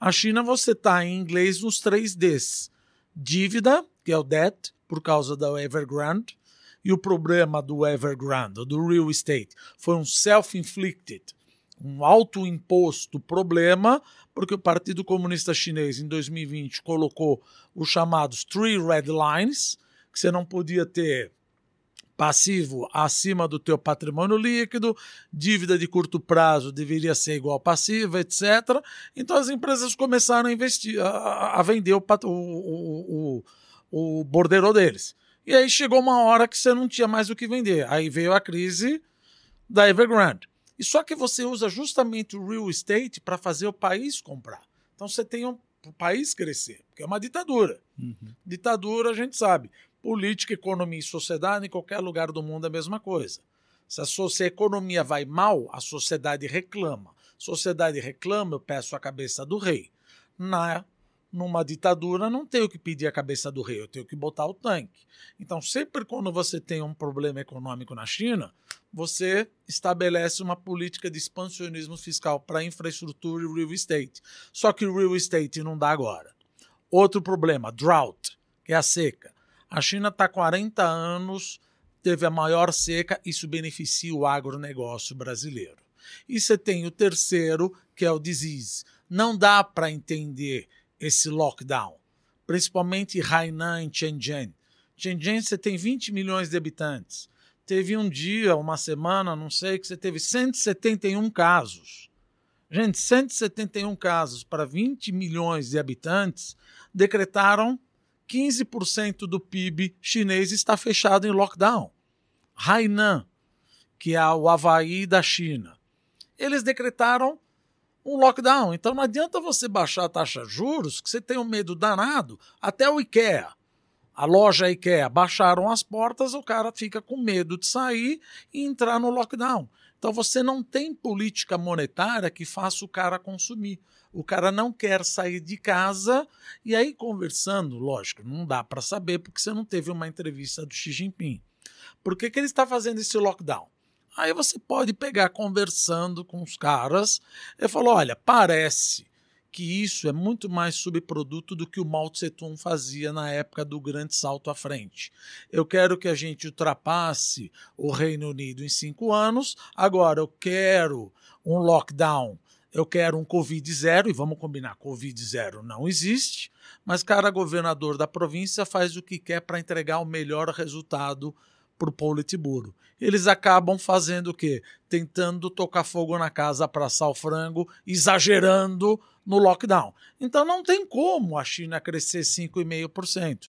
A China você está em inglês nos três Ds: dívida, que é o debt, por causa da Evergrande, e o problema do Evergrande, do real estate, foi um self-inflicted, um autoimposto problema, porque o Partido Comunista Chinês em 2020 colocou os chamados Three Red Lines, que você não podia ter passivo acima do teu patrimônio líquido, dívida de curto prazo deveria ser igual a passiva, etc. Então as empresas começaram a investir, a, a vender o, o, o, o bordeiro deles. E aí chegou uma hora que você não tinha mais o que vender. Aí veio a crise da Evergrande. E só que você usa justamente o real estate para fazer o país comprar. Então você tem um, o país crescer, porque é uma ditadura. Uhum. Ditadura, a gente sabe. Política, economia e sociedade, em qualquer lugar do mundo, é a mesma coisa. Se a, se a economia vai mal, a sociedade reclama. Sociedade reclama, eu peço a cabeça do rei. Na numa ditadura, não tenho que pedir a cabeça do rei, eu tenho que botar o tanque. Então, sempre quando você tem um problema econômico na China, você estabelece uma política de expansionismo fiscal para infraestrutura e real estate. Só que real estate não dá agora. Outro problema, drought, que é a seca. A China está há 40 anos, teve a maior seca, isso beneficia o agronegócio brasileiro. E você tem o terceiro, que é o disease. Não dá para entender esse lockdown, principalmente Hainan e Shenzhen. Shenzhen você tem 20 milhões de habitantes. Teve um dia, uma semana, não sei, que você teve 171 casos. Gente, 171 casos para 20 milhões de habitantes decretaram 15% do PIB chinês está fechado em lockdown. Hainan, que é o Havaí da China, eles decretaram um lockdown. Então não adianta você baixar a taxa de juros, que você tem um medo danado, até o IKEA a loja IKEA baixaram as portas, o cara fica com medo de sair e entrar no lockdown. Então você não tem política monetária que faça o cara consumir. O cara não quer sair de casa e aí conversando, lógico, não dá para saber porque você não teve uma entrevista do Xi Jinping. Por que, que ele está fazendo esse lockdown? Aí você pode pegar conversando com os caras e falar: olha, parece que isso é muito mais subproduto do que o Mao Tse Tung fazia na época do grande salto à frente. Eu quero que a gente ultrapasse o Reino Unido em cinco anos, agora eu quero um lockdown, eu quero um Covid zero, e vamos combinar, Covid zero não existe, mas cada governador da província faz o que quer para entregar o melhor resultado possível para o Politburo. Eles acabam fazendo o quê? Tentando tocar fogo na casa para assar o frango, exagerando no lockdown. Então não tem como a China crescer 5,5%.